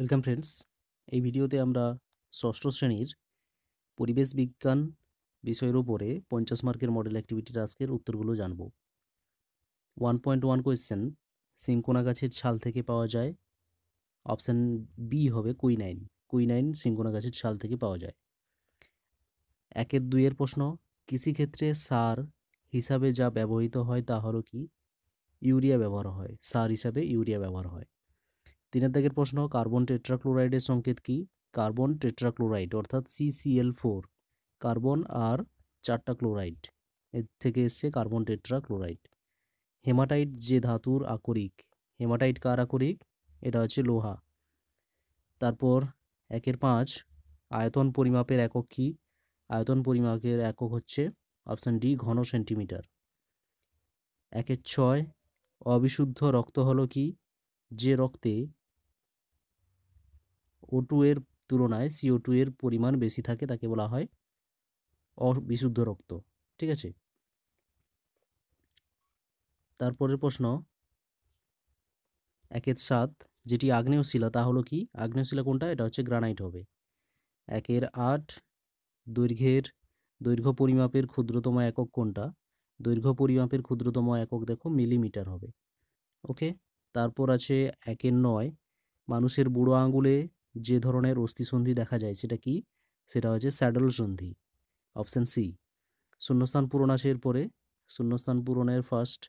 welcome friends এই ভিডিওতে আমরা ষষ্ঠ শ্রেণীর পরিবেশ বিজ্ঞান বিষয়ের উপরে পঞ্চাশ মার্কের মডেল অ্যাক্টিভিটির আজকের উত্তরগুলো জানব one point one question cinchona গাছের ছাল থেকে পাওয়া যায় অপশান বি হবে কুইনাইন কুইনাইন সিঙ্কোনা গাছের ছাল থেকে পাওয়া যায় একের দুইয়ের প্রশ্ন কৃষিক্ষেত্রে সার হিসাবে যা ব্যবহৃত হয় তা হলো কি ইউরিয়া ব্যবহার হয় সার হিসাবে ইউরিয়া ব্যবহার হয় দিনের দাগের প্রশ্ন কার্বন টেট্রাক্লোরাইডের সংকেত কি কার্বন টেট্রাক্লোরাইড অর্থাৎ সিসিএল ফোর কার্বন আর চারটা ক্লোরাইড এর থেকে এসছে কার্বন টেট্রাক্লোরাইড হেমাটাইট যে ধাতুর আকরিক হেমাটাইট কার আকরিক এটা হচ্ছে লোহা তারপর একের পাঁচ আয়তন পরিমাপের একক কী আয়তন পরিমাপের একক হচ্ছে অপশান ডি ঘন সেন্টিমিটার একের ছয় অবিশুদ্ধ রক্ত হলো কি যে রক্তে ও টু এর তুলনায় সিও টু এর পরিমাণ বেশি থাকে তাকে বলা হয় অবিশুদ্ধ রক্ত ঠিক আছে তারপরের প্রশ্ন একের সাত যেটি আগ্নেয় শিলা তা হলো কি আগ্নেয় শিলা কোনটা এটা হচ্ছে গ্রানাইট হবে একের আট দৈর্ঘ্যের দৈর্ঘ্য পরিমাপের ক্ষুদ্রতম একক কোনটা দৈর্ঘ্য পরিমাপের ক্ষুদ্রতম একক দেখো মিলিমিটার হবে ওকে তারপর আছে একের নয় মানুষের বুড়ো আঙুলে যে ধরনের অস্থিসন্ধি দেখা যায় সেটা কি সেটা হচ্ছে স্যাডল সন্ধি অপশান সি শূন্যস্থান পূরণ আসে পরে শূন্যস্থান পূরণের ফার্স্ট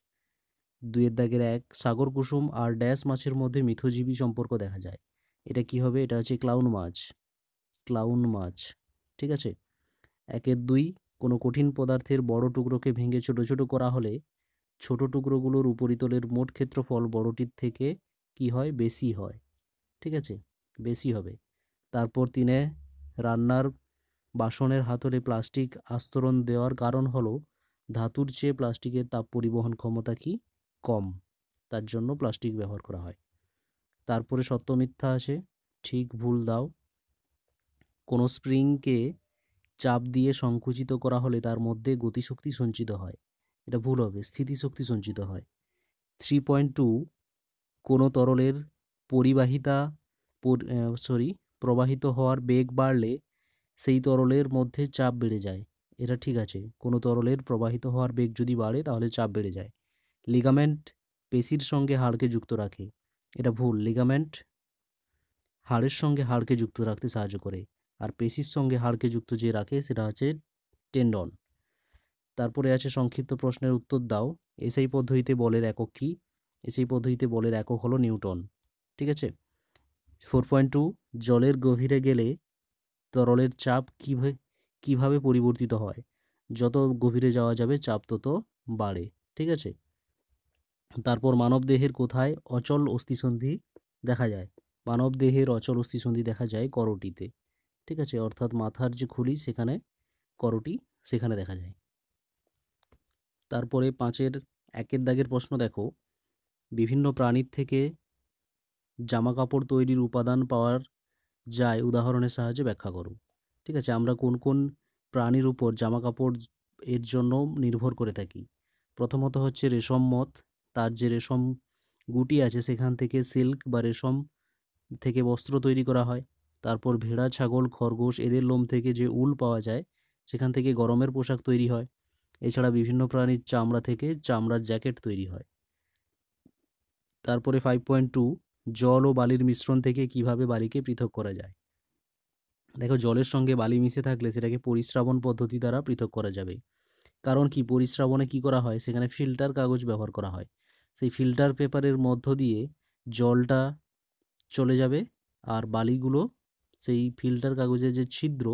দুয়ের দাগের এক সাগর কুসুম আর ড্যাশ মাছের মধ্যে মিথজীবী সম্পর্ক দেখা যায় এটা কি হবে এটা হচ্ছে ক্লাউন মাছ ক্লাউন মাছ ঠিক আছে একের দুই কোনো কঠিন পদার্থের বড় টুকরোকে ভেঙে ছোট ছোট করা হলে ছোট টুকরোগুলোর উপরিতলের মোট ক্ষেত্রফল বড়টির থেকে কি হয় বেশি হয় ঠিক আছে বেশি হবে তারপর তিনি রান্নার বাসনের হাতলে প্লাস্টিক আস্তরণ দেওয়ার কারণ হলো ধাতুর চেয়ে প্লাস্টিকের তাপ পরিবহন ক্ষমতা কি কম তার জন্য প্লাস্টিক ব্যবহার করা হয় তারপরে সত্য মিথ্যা আছে ঠিক ভুল দাও কোনো স্প্রিংকে চাপ দিয়ে সংকুচিত করা হলে তার মধ্যে গতিশক্তি সঞ্চিত হয় এটা ভুল হবে স্থিতিশক্তি সঞ্চিত হয় থ্রি পয়েন্ট টু কোনো তরলের পরিবাহিতা সরি প্রবাহিত হওয়ার বেগ বাড়লে সেই তরলের মধ্যে চাপ বেড়ে যায় এটা ঠিক আছে কোনো তরলের প্রবাহিত হওয়ার বেগ যদি বাড়ে তাহলে চাপ বেড়ে যায় লিগামেন্ট পেশির সঙ্গে হাড়কে যুক্ত রাখে এটা ভুল লিগামেন্ট হাড়ের সঙ্গে হাড়কে যুক্ত রাখতে সাহায্য করে আর পেশির সঙ্গে হাড়কে যুক্ত যে রাখে সেটা হচ্ছে টেন্ডন তারপরে আছে সংক্ষিপ্ত প্রশ্নের উত্তর দাও এসআই পদ্ধতিতে বলের একক কী এসআই পদ্ধতিতে বলের একক হলো নিউটন ঠিক আছে ফোর পয়েন্ট টু জলের গভীরে গেলে তরলের চাপ কীভাবে কীভাবে পরিবর্তিত হয় যত গভীরে যাওয়া যাবে চাপ তত বাড়ে ঠিক আছে তারপর মানবদেহের কোথায় অচল অস্থিসন্ধি দেখা যায় মানবদেহের অচল অস্থিসন্ধি দেখা যায় করটিতে ঠিক আছে অর্থাৎ মাথার যে খুলি সেখানে করটি সেখানে দেখা যায় তারপরে পাঁচের একের দাগের প্রশ্ন দেখো বিভিন্ন প্রাণীর থেকে জামা কাপড় তৈরির উপাদান পাওয়ার যায় উদাহরণের সাহায্যে ব্যাখ্যা করো ঠিক আছে আমরা কোন কোন প্রাণীর উপর জামা কাপড় এর জন্য নির্ভর করে থাকি প্রথমত হচ্ছে রেশম মত তার যে রেশম গুটি আছে সেখান থেকে সিল্ক বা রেশম থেকে বস্ত্র তৈরি করা হয় তারপর ভেড়া ছাগল খরগোশ এদের লোম থেকে যে উল পাওয়া যায় সেখান থেকে গরমের পোশাক তৈরি হয় এছাড়া বিভিন্ন প্রাণীর চামড়া থেকে চামড়ার জ্যাকেট তৈরি হয় তারপরে ফাইভ পয়েন্ট টু জল ও বালির মিশ্রণ থেকে কিভাবে বালিকে পৃথক করা যায় দেখো জলের সঙ্গে বালি মিশে থাকলে সেটাকে পরিশ্রাবণ পদ্ধতি দ্বারা পৃথক করা যাবে কারণ কি পরিশ্রাবণে কি করা হয় সেখানে ফিল্টার কাগজ ব্যবহার করা হয় সেই ফিল্টার পেপারের মধ্য দিয়ে জলটা চলে যাবে আর বালিগুলো সেই ফিল্টার কাগজের যে ছিদ্র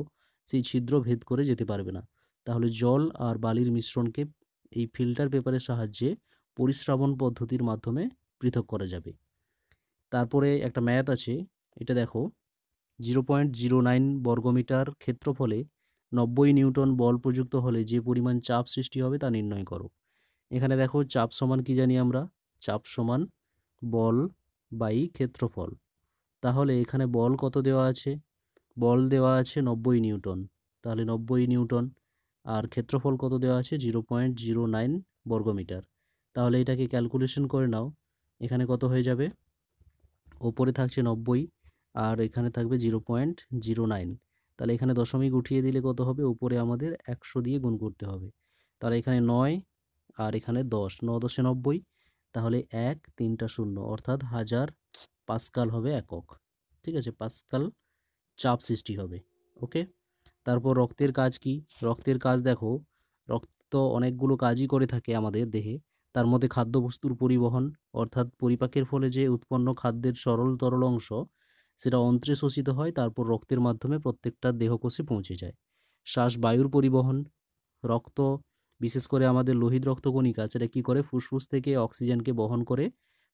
সেই ছিদ্র ভেদ করে যেতে পারবে না তাহলে জল আর বালির মিশ্রণকে এই ফিল্টার পেপারের সাহায্যে পরিশ্রাবণ পদ্ধতির মাধ্যমে পৃথক করা যাবে তারপরে একটা ম্যাথ আছে এটা দেখো জিরো পয়েন্ট জিরো নাইন বর্গমিটার ক্ষেত্রফলে নব্বই নিউটন বল প্রযুক্ত হলে যে পরিমাণ চাপ সৃষ্টি হবে তা নির্ণয় করো এখানে দেখো চাপ সমান কি জানি আমরা চাপ সমান বল বাই ক্ষেত্রফল তাহলে এখানে বল কত দেওয়া আছে বল দেওয়া আছে নব্বই নিউটন তাহলে নব্বই নিউটন আর ক্ষেত্রফল কত দেওয়া আছে জিরো পয়েন্ট জিরো নাইন বর্গমিটার তাহলে এটাকে ক্যালকুলেশন করে নাও এখানে কত হয়ে যাবে ওপরে থাকছে নব্বই আর এখানে থাকবে জিরো পয়েন্ট জিরো নাইন তাহলে এখানে দশমিক উঠিয়ে দিলে কত হবে উপরে আমাদের একশো দিয়ে গুণ করতে হবে তাহলে এখানে নয় আর এখানে দশ ন দশে নব্বই তাহলে এক তিনটা শূন্য অর্থাৎ হাজার পাঁচকাল হবে একক ঠিক আছে পাঁচকাল চাপ সৃষ্টি হবে ওকে তারপর রক্তের কাজ কি রক্তের কাজ দেখো রক্ত অনেকগুলো কাজই করে থাকে আমাদের দেহে তার মধ্যে খাদ্যবস্তুর পরিবহন অর্থাৎ পরিপাকের ফলে যে উৎপন্ন খাদ্যের সরল তরল অংশ সেটা অন্ত্রে শোষিত হয় তারপর রক্তের মাধ্যমে প্রত্যেকটা দেহকোষে পৌঁছে যায় শ্বাস বায়ুর পরিবহন রক্ত বিশেষ করে আমাদের লোহিত রক্তকণিকা সেটা কী করে ফুসফুস থেকে অক্সিজেনকে বহন করে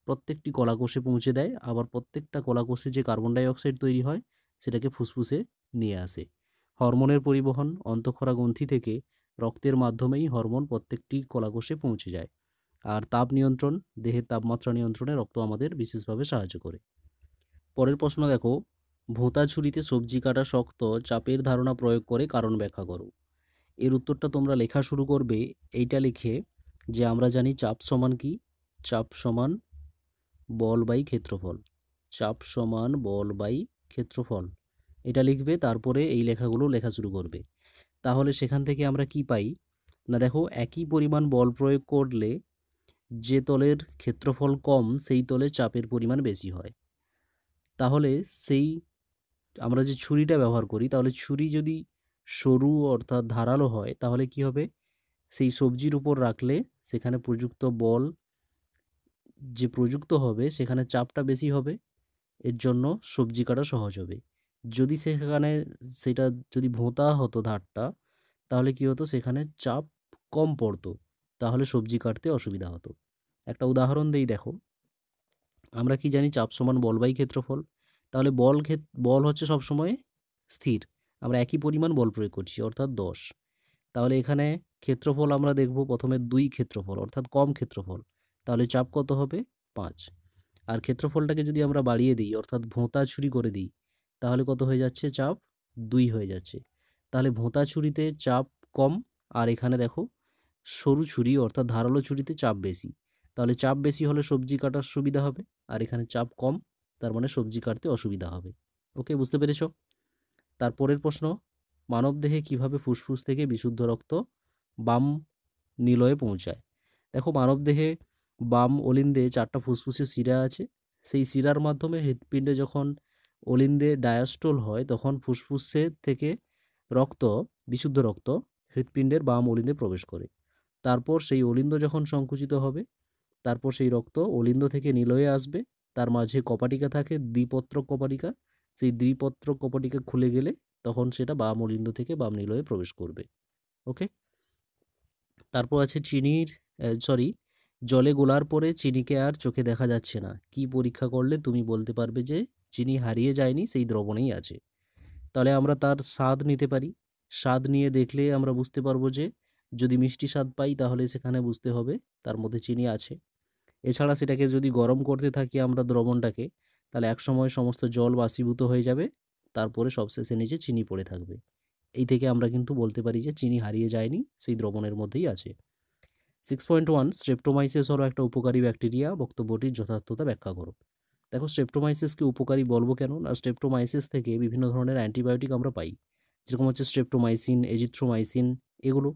প্রত্যেকটি কলাকোষে পৌঁছে দেয় আবার প্রত্যেকটা কলাকোষে যে কার্বন ডাইঅক্সাইড তৈরি হয় সেটাকে ফুসফুসে নিয়ে আসে হরমোনের পরিবহন অন্তঃক্ষরা গ্রন্থি থেকে রক্তের মাধ্যমেই হরমোন প্রত্যেকটি কলাকোষে পৌঁছে যায় আর তাপ নিয়ন্ত্রণ দেহের তাপমাত্রা নিয়ন্ত্রণে রক্ত আমাদের বিশেষভাবে সাহায্য করে পরের প্রশ্ন দেখো ভোঁতা ছুরিতে সবজি কাটা শক্ত চাপের ধারণা প্রয়োগ করে কারণ ব্যাখ্যা করো এর উত্তরটা তোমরা লেখা শুরু করবে এইটা লিখে যে আমরা জানি চাপ সমান কি চাপ সমান বল বাই ক্ষেত্রফল চাপ সমান বল বাই ক্ষেত্রফল এটা লিখবে তারপরে এই লেখাগুলো লেখা শুরু করবে তাহলে সেখান থেকে আমরা কি পাই না দেখো একই পরিমাণ বল প্রয়োগ করলে যে তলের ক্ষেত্রফল কম সেই তলে চাপের পরিমাণ বেশি হয় তাহলে সেই আমরা যে ছুরিটা ব্যবহার করি তাহলে ছুরি যদি সরু অর্থাৎ ধারালো হয় তাহলে কি হবে সেই সবজির উপর রাখলে সেখানে প্রযুক্ত বল যে প্রযুক্ত হবে সেখানে চাপটা বেশি হবে এর জন্য সবজি কাটা সহজ হবে যদি সেখানে সেটা যদি ভোঁতা হতো ধারটা তাহলে কি হতো সেখানে চাপ কম পড়তো তাহলে সবজি কাটতে অসুবিধা হতো একটা উদাহরণ দিই দেখো আমরা কি জানি চাপ সমান বল বাই ক্ষেত্রফল তাহলে বল বল হচ্ছে সবসময় স্থির আমরা একই পরিমাণ বল প্রয়োগ করছি অর্থাৎ দশ তাহলে এখানে ক্ষেত্রফল আমরা দেখব প্রথমে দুই ক্ষেত্রফল অর্থাৎ কম ক্ষেত্রফল তাহলে চাপ কত হবে পাঁচ আর ক্ষেত্রফলটাকে যদি আমরা বাড়িয়ে দিই অর্থাৎ ভোঁতা ছুরি করে দিই তাহলে কত হয়ে যাচ্ছে চাপ দুই হয়ে যাচ্ছে তাহলে ভোঁতা ছুরিতে চাপ কম আর এখানে দেখো সরু ছুরি অর্থাৎ ধারালো ছুরিতে চাপ বেশি তাহলে চাপ বেশি হলে সবজি কাটার সুবিধা হবে আর এখানে চাপ কম তার মানে সবজি কাটতে অসুবিধা হবে ওকে বুঝতে পেরেছ তারপরের প্রশ্ন মানবদেহে কিভাবে ফুসফুস থেকে বিশুদ্ধ রক্ত বাম নিলয়ে পৌঁছায় দেখো মানবদেহে বাম অলিন্দে চারটা ফুসফুসীয় শিরা আছে সেই শিরার মাধ্যমে হৃৎপিণ্ডে যখন অলিন্দে ডায়াস্টোল হয় তখন ফুসফুসের থেকে রক্ত বিশুদ্ধ রক্ত হৃৎপিণ্ডের বাম অলিন্দে প্রবেশ করে তারপর সেই অলিন্দ যখন সংকুচিত হবে তারপর সেই রক্ত অলিন্দ থেকে নিলয়ে আসবে তার মাঝে কপাটিকা থাকে দ্বিপত্র কপাটিকা সেই দ্বিপত্র কপাটিকা খুলে গেলে তখন সেটা বাম অলিন্দ থেকে বাম নিলয়ে প্রবেশ করবে ওকে তারপর আছে চিনির সরি জলে গোলার পরে চিনিকে আর চোখে দেখা যাচ্ছে না কি পরীক্ষা করলে তুমি বলতে পারবে যে চিনি হারিয়ে যায়নি সেই দ্রবণেই আছে তাহলে আমরা তার স্বাদ নিতে পারি স্বাদ নিয়ে দেখলে আমরা বুঝতে পারবো যে যদি মিষ্টি স্বাদ পাই তাহলে সেখানে বুঝতে হবে তার মধ্যে চিনি আছে এছাড়া সেটাকে যদি গরম করতে থাকি আমরা দ্রবণটাকে তাহলে একসময় সমস্ত জল বাসীভূত হয়ে যাবে তারপরে সবশেষে নিচে চিনি পড়ে থাকবে এই থেকে আমরা কিন্তু বলতে পারি যে চিনি হারিয়ে যায়নি সেই দ্রবণের মধ্যেই আছে সিক্স পয়েন্ট ওয়ান স্ট্রেপ্টোমাইসিস হলো একটা উপকারী ব্যাকটেরিয়া বক্তব্যটির যথার্থতা ব্যাখ্যা করো দেখো স্ট্রেপ্টোমাইসিসকে উপকারী বলবো কেন না স্ট্রেপ্টোমাইসিস থেকে বিভিন্ন ধরনের অ্যান্টিবায়োটিক আমরা পাই যেরকম হচ্ছে স্ট্রেপ্টোমাইসিন এজিথ্রোমাইসিন এগুলো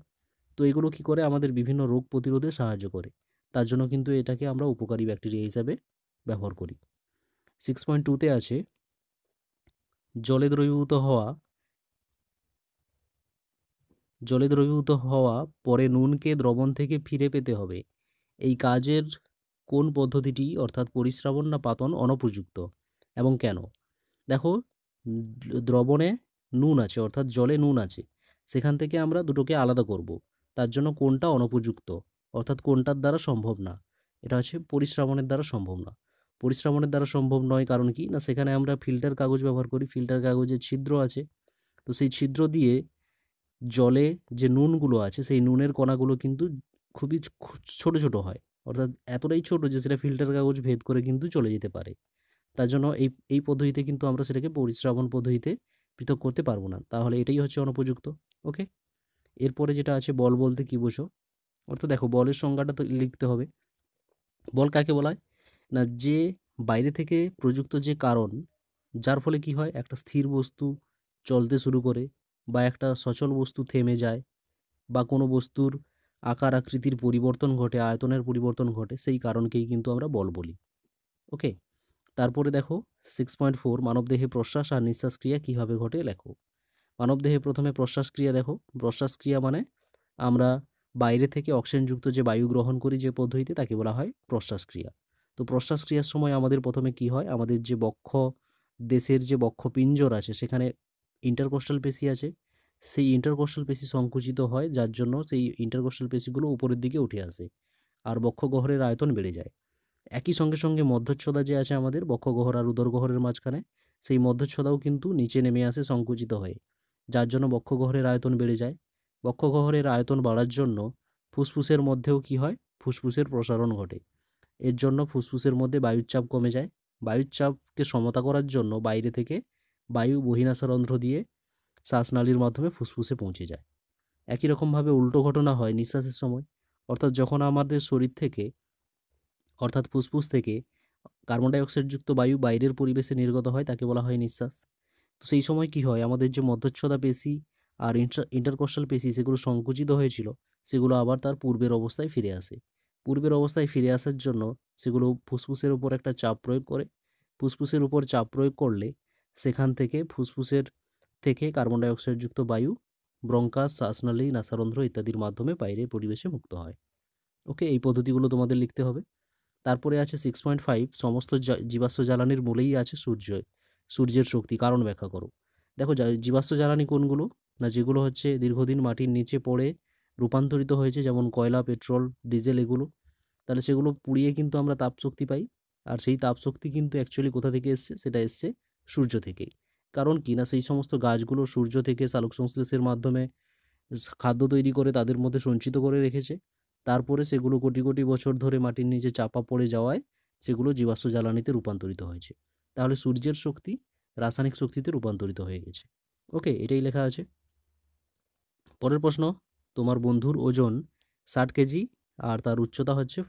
তো এগুলো কি করে আমাদের বিভিন্ন রোগ প্রতিরোধে সাহায্য করে তার জন্য কিন্তু এটাকে আমরা উপকারী ব্যাকটেরিয়া হিসাবে ব্যবহার করি সিক্স পয়েন্ট টুতে আছে জলে দ্রবীভূত হওয়া জলে দ্রবীভূত হওয়া পরে নুনকে দ্রবণ থেকে ফিরে পেতে হবে এই কাজের কোন পদ্ধতিটি অর্থাৎ পরিশ্রাবণ না পাতন অনুপযুক্ত এবং কেন দেখো দ্রবণে নুন আছে অর্থাৎ জলে নুন আছে সেখান থেকে আমরা দুটোকে আলাদা করব তার জন্য কোনটা অনুপযুক্ত অর্থাৎ কোনটার দ্বারা সম্ভব না এটা হচ্ছে পরিশ্রমণের দ্বারা সম্ভব না পরিশ্রমণের দ্বারা সম্ভব নয় কারণ কি না সেখানে আমরা ফিল্টার কাগজ ব্যবহার করি ফিল্টার কাগজে ছিদ্র আছে তো সেই ছিদ্র দিয়ে জলে যে নুনগুলো আছে সেই নুনের কণাগুলো কিন্তু খুবই ছোট ছোট হয় অর্থাৎ এতটাই ছোট যে সেটা ফিল্টার কাগজ ভেদ করে কিন্তু চলে যেতে পারে তার জন্য এই এই পদ্ধতিতে কিন্তু আমরা সেটাকে পরিশ্রাবণ পদ্ধতিতে পৃথক করতে পারবো না তাহলে এটাই হচ্ছে অনুপযুক্ত ওকে এরপরে যেটা আছে বল বলতে কী বোঝো অর্থাৎ দেখো বলের সংজ্ঞাটা তো লিখতে হবে বল কাকে বলা হয় না যে বাইরে থেকে প্রযুক্ত যে কারণ যার ফলে কি হয় একটা স্থির বস্তু চলতে শুরু করে বা একটা সচল বস্তু থেমে যায় বা কোনো বস্তুর আকার আকৃতির পরিবর্তন ঘটে আয়তনের পরিবর্তন ঘটে সেই কারণকেই কিন্তু আমরা বল বলি ওকে তারপরে দেখো সিক্স পয়েন্ট ফোর মানবদেহে প্রশ্বাস আর নিঃশ্বাস ক্রিয়া কীভাবে ঘটে লেখো মানবদেহে প্রথমে প্রশ্বাস ক্রিয়া দেখো প্রশ্বাস ক্রিয়া মানে আমরা বাইরে থেকে অক্সিজেনযুক্ত যে বায়ু গ্রহণ করি যে পদ্ধতিতে তাকে বলা হয় প্রশ্বাসক্রিয়া তো প্রশ্বাসক্রিয়ার সময় আমাদের প্রথমে কি হয় আমাদের যে বক্ষ দেশের যে বক্ষ পিঞ্জর আছে সেখানে ইন্টারকোস্টাল পেশি আছে সেই ইন্টারকোস্টাল পেশি সংকুচিত হয় যার জন্য সেই ইন্টারকোস্টাল পেশিগুলো উপরের দিকে উঠে আসে আর বক্ষগহরের আয়তন বেড়ে যায় একই সঙ্গে সঙ্গে মধ্যচ্ছদা যে আছে আমাদের বক্ষগহর আর উদরগহরের মাঝখানে সেই মধ্যচ্ছদাও কিন্তু নিচে নেমে আসে সংকুচিত হয়ে যার জন্য বক্ষগহরের আয়তন বেড়ে যায় বক্ষগহ্বরের আয়তন বাড়ার জন্য ফুসফুসের মধ্যেও কি হয় ফুসফুসের প্রসারণ ঘটে এর জন্য ফুসফুসের মধ্যে বায়ুচাপ কমে যায় বায়ুচাপকে সমতা করার জন্য বাইরে থেকে বায়ু বহিনাশারন্ধ্র দিয়ে শ্বাসনালীর মাধ্যমে ফুসফুসে পৌঁছে যায় একই রকমভাবে উল্টো ঘটনা হয় নিঃশ্বাসের সময় অর্থাৎ যখন আমাদের শরীর থেকে অর্থাৎ ফুসফুস থেকে কার্বন ডাইঅক্সাইডযুক্ত বায়ু বাইরের পরিবেশে নির্গত হয় তাকে বলা হয় নিঃশ্বাস তো সেই সময় কি হয় আমাদের যে মধ্যচ্ছদা পেশি আর ইন্টারকোস্টাল পেশি সেগুলো সংকুচিত হয়েছিল সেগুলো আবার তার পূর্বের অবস্থায় ফিরে আসে পূর্বের অবস্থায় ফিরে আসার জন্য সেগুলো ফুসফুসের উপর একটা চাপ প্রয়োগ করে ফুসফুসের উপর চাপ প্রয়োগ করলে সেখান থেকে ফুসফুসের থেকে কার্বন ডাইঅক্সাইডযুক্ত বায়ু ব্রঙ্কাস শ্বাসনালী নাসারন্ধ্র ইত্যাদির মাধ্যমে বাইরে পরিবেশে মুক্ত হয় ওকে এই পদ্ধতিগুলো তোমাদের লিখতে হবে তারপরে আছে সিক্স পয়েন্ট ফাইভ সমস্ত জীবাশ্ম জ্বালানির মূলেই আছে সূর্য সূর্যের শক্তি কারণ ব্যাখ্যা করো দেখো জীবাশ্ম জ্বালানি কোনগুলো না যেগুলো হচ্ছে দীর্ঘদিন মাটির নিচে পড়ে রূপান্তরিত হয়েছে যেমন কয়লা পেট্রোল ডিজেল এগুলো তাহলে সেগুলো পুড়িয়ে কিন্তু আমরা তাপশক্তি পাই আর সেই তাপশক্তি কিন্তু অ্যাকচুয়ালি কোথা থেকে এসছে সেটা এসছে সূর্য থেকেই কারণ কি না সেই সমস্ত গাছগুলো সূর্য থেকে সালোক সংশ্লেষের মাধ্যমে খাদ্য তৈরি করে তাদের মধ্যে সঞ্চিত করে রেখেছে তারপরে সেগুলো কোটি কোটি বছর ধরে মাটির নিচে চাপা পড়ে যাওয়ায় সেগুলো জীবাশ্ম জ্বালানিতে রূপান্তরিত হয়েছে তাহলে সূর্যের শক্তি রাসায়নিক শক্তিতে রূপান্তরিত হয়ে গেছে ওকে এটাই লেখা আছে পরের প্রশ্ন তোমার বন্ধুর ওজন ষাট কেজি আর তার উচ্চতা হচ্ছে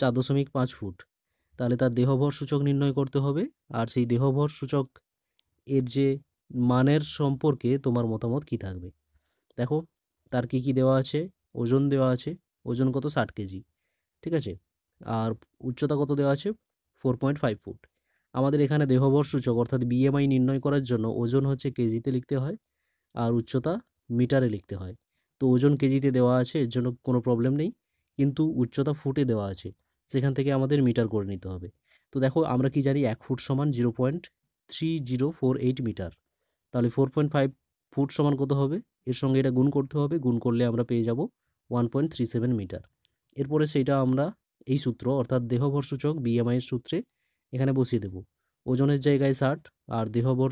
চার দশমিক পাঁচ ফুট তাহলে তার দেহভর সূচক নির্ণয় করতে হবে আর সেই দেহভর সূচক এর যে মানের সম্পর্কে তোমার মতামত কি থাকবে দেখো তার কি কি দেওয়া আছে ওজন দেওয়া আছে ওজন কত ষাট কেজি ঠিক আছে আর উচ্চতা কত দেওয়া আছে ফোর পয়েন্ট ফাইভ ফুট আমাদের এখানে দেহভর সূচক অর্থাৎ বিএমআই নির্ণয় করার জন্য ওজন হচ্ছে কেজিতে লিখতে হয় আর উচ্চতা মিটারে লিখতে হয় তো ওজন কেজিতে দেওয়া আছে এর জন্য কোনো প্রবলেম নেই কিন্তু উচ্চতা ফুটে দেওয়া আছে সেখান থেকে আমাদের মিটার করে নিতে হবে তো দেখো আমরা কি জানি এক ফুট সমান zero point three zero four eight metre তাহলে ফোর পয়েন্ট ফাইভ ফুট সমান কত হবে এর সঙ্গে এটা গুণ করতে হবে গুণ করলে আমরা পেয়ে যাব one point three seven metre এরপরে সেইটা আমরা এই সূত্র অর্থাৎ দেহভর সূচক বিএমআইয়ের সূত্রে এখানে বসিয়ে দেব ওজনের জায়গায় ষাট আর দেহভর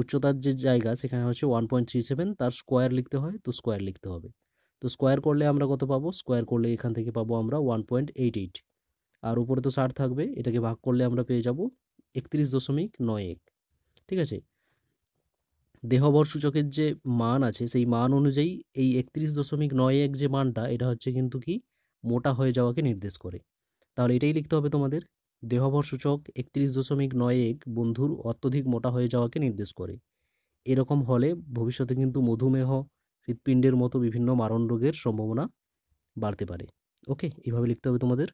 উচ্চতার যে জায়গা সেখানে হচ্ছে ওয়ান পয়েন্ট থ্রি সেভেন তার স্কোয়ার লিখতে হয় তো স্কোয়ার লিখতে হবে তো স্কোয়ার করলে আমরা কত পাবো স্কোয়ার করলে এখান থেকে পাবো আমরা ওয়ান পয়েন্ট এইট এইট আর উপরে তো ষাট থাকবে এটাকে ভাগ করলে আমরা পেয়ে যাব একত্রিশ দশমিক নয় এক ঠিক আছে দেহবর সূচকের যে মান আছে সেই মান অনুযায়ী এই একত্রিশ দশমিক নয় এক যে মানটা এটা হচ্ছে কিন্তু কি মোটা হয়ে যাওয়াকে নির্দেশ করে তাহলে এটাই লিখতে হবে তোমাদের দেহভর সূচক একত্রিশ দশমিক নয় এক বন্ধুর অত্যধিক মোটা হয়ে যাওয়াকে নির্দেশ করে এরকম হলে ভবিষ্যতে কিন্তু মধুমেহ হৃৎপিণ্ডের মতো বিভিন্ন মারণ রোগের সম্ভাবনা বাড়তে পারে ওকে এভাবে লিখতে হবে তোমাদের